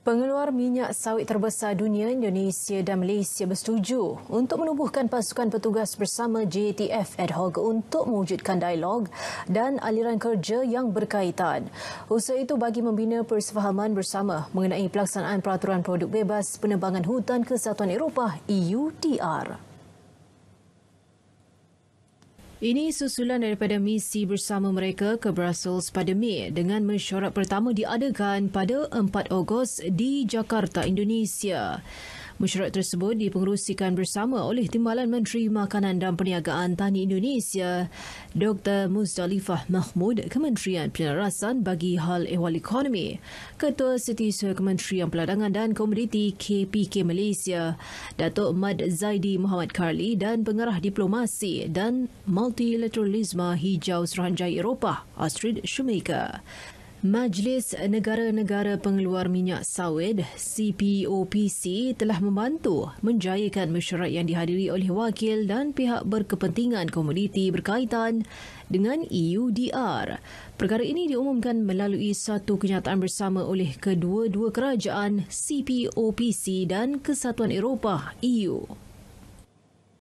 Pengeluar minyak sawit terbesar dunia Indonesia dan Malaysia bersetuju untuk menubuhkan pasukan petugas bersama JTF ad hoc untuk mewujudkan dialog dan aliran kerja yang berkaitan. Usaha itu bagi membina persefahaman bersama mengenai pelaksanaan peraturan produk bebas penebangan hutan Kesatuan Eropah EUDR. Ini susulan daripada misi bersama mereka ke Brussels pada Mei dengan mesyuarat pertama diadakan pada 4 Ogos di Jakarta, Indonesia. Mesyuarat tersebut dipengerusikan bersama oleh Timbalan Menteri Makanan dan Perniagaan Tani Indonesia, Dr. Muzdalifah Mahmud, Kementerian Penerasan bagi Hal Ehwal Ekonomi, Ketua Siti Suha Kementerian Peladangan dan Komoditi KPK Malaysia, Datuk Mad Zaidi Muhammad Karli dan Pengarah Diplomasi dan Multilateralisme Hijau Seranjai Eropah, Astrid Shumaker. Majlis Negara-Negara Pengeluar Minyak Sawit CPOPC telah membantu menjayakan mesyuarat yang dihadiri oleh wakil dan pihak berkepentingan komoditi berkaitan dengan EUDR. Perkara ini diumumkan melalui satu kenyataan bersama oleh kedua-dua kerajaan CPOPC dan Kesatuan Eropah EU.